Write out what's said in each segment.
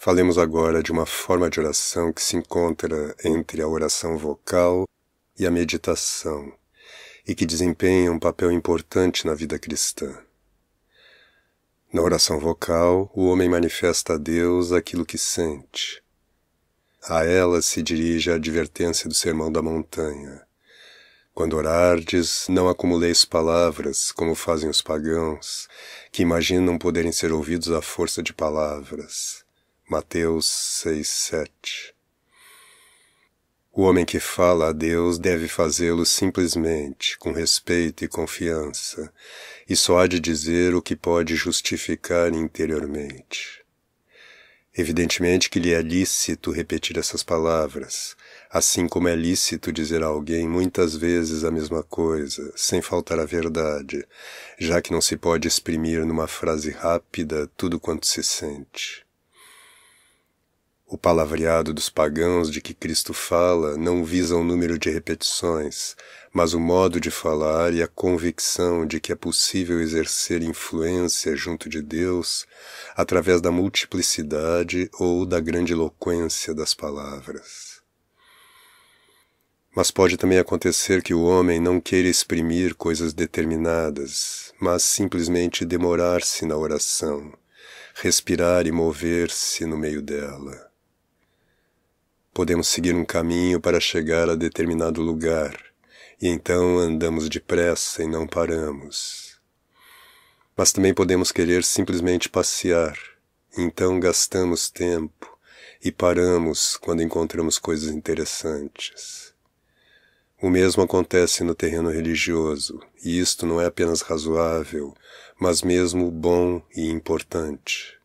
Falemos agora de uma forma de oração que se encontra entre a oração vocal e a meditação, e que desempenha um papel importante na vida cristã. Na oração vocal, o homem manifesta a Deus aquilo que sente. A ela se dirige a advertência do Sermão da Montanha. Quando orardes, não acumuleis palavras, como fazem os pagãos, que imaginam poderem ser ouvidos à força de palavras Mateus 6, 7. O homem que fala a Deus deve fazê-lo simplesmente, com respeito e confiança, e só há de dizer o que pode justificar interiormente. Evidentemente que lhe é lícito repetir essas palavras, assim como é lícito dizer a alguém muitas vezes a mesma coisa, sem faltar à verdade, já que não se pode exprimir numa frase rápida tudo quanto se sente. O palavreado dos pagãos de que Cristo fala não visa o um número de repetições, mas o modo de falar e a convicção de que é possível exercer influência junto de Deus através da multiplicidade ou da grande eloquência das palavras. Mas pode também acontecer que o homem não queira exprimir coisas determinadas, mas simplesmente demorar-se na oração, respirar e mover-se no meio dela podemos seguir um caminho para chegar a determinado lugar, e então andamos depressa e não paramos. Mas também podemos querer simplesmente passear, então gastamos tempo e paramos quando encontramos coisas interessantes. O mesmo acontece no terreno religioso, e isto não é apenas razoável, mas mesmo bom e importante.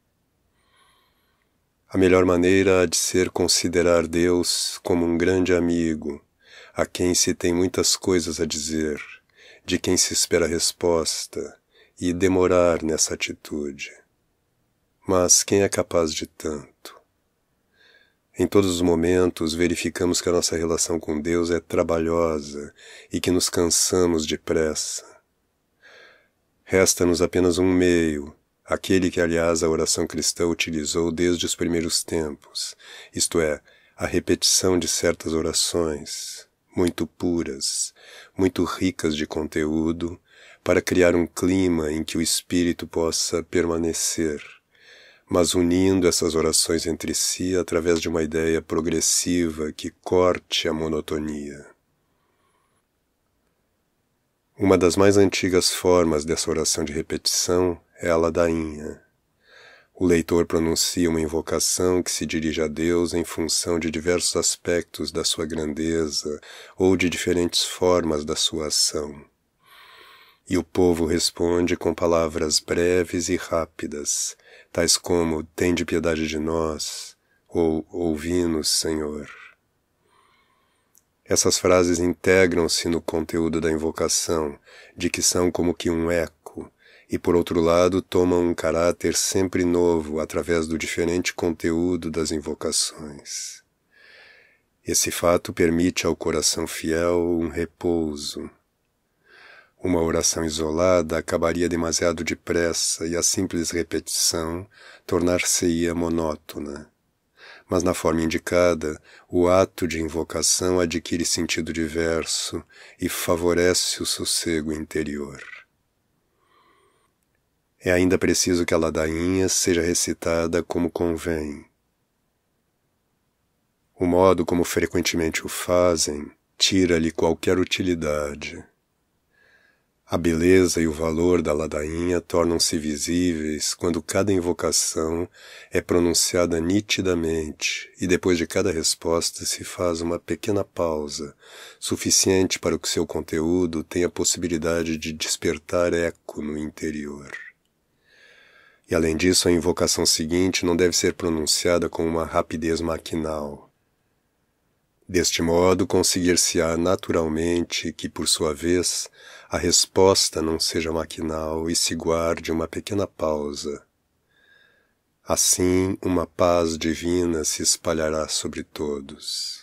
A melhor maneira há de ser considerar Deus como um grande amigo, a quem se tem muitas coisas a dizer, de quem se espera resposta, e demorar nessa atitude. Mas quem é capaz de tanto? Em todos os momentos verificamos que a nossa relação com Deus é trabalhosa e que nos cansamos depressa. Resta-nos apenas um meio aquele que, aliás, a oração cristã utilizou desde os primeiros tempos, isto é, a repetição de certas orações, muito puras, muito ricas de conteúdo, para criar um clima em que o espírito possa permanecer, mas unindo essas orações entre si através de uma ideia progressiva que corte a monotonia. Uma das mais antigas formas dessa oração de repetição ela dainha. O leitor pronuncia uma invocação que se dirige a Deus em função de diversos aspectos da sua grandeza ou de diferentes formas da sua ação. E o povo responde com palavras breves e rápidas, tais como Tende piedade de nós, ou Ouvi-nos, Senhor. Essas frases integram-se no conteúdo da invocação, de que são como que um eco e por outro lado tomam um caráter sempre novo através do diferente conteúdo das invocações. Esse fato permite ao coração fiel um repouso. Uma oração isolada acabaria demasiado depressa e a simples repetição tornar-se-ia monótona. Mas na forma indicada, o ato de invocação adquire sentido diverso e favorece o sossego interior. É ainda preciso que a ladainha seja recitada como convém. O modo como frequentemente o fazem tira-lhe qualquer utilidade. A beleza e o valor da ladainha tornam-se visíveis quando cada invocação é pronunciada nitidamente e depois de cada resposta se faz uma pequena pausa, suficiente para que seu conteúdo tenha possibilidade de despertar eco no interior. E além disso, a invocação seguinte não deve ser pronunciada com uma rapidez maquinal. Deste modo, conseguir-se-á naturalmente que, por sua vez, a resposta não seja maquinal e se guarde uma pequena pausa. Assim, uma paz divina se espalhará sobre todos.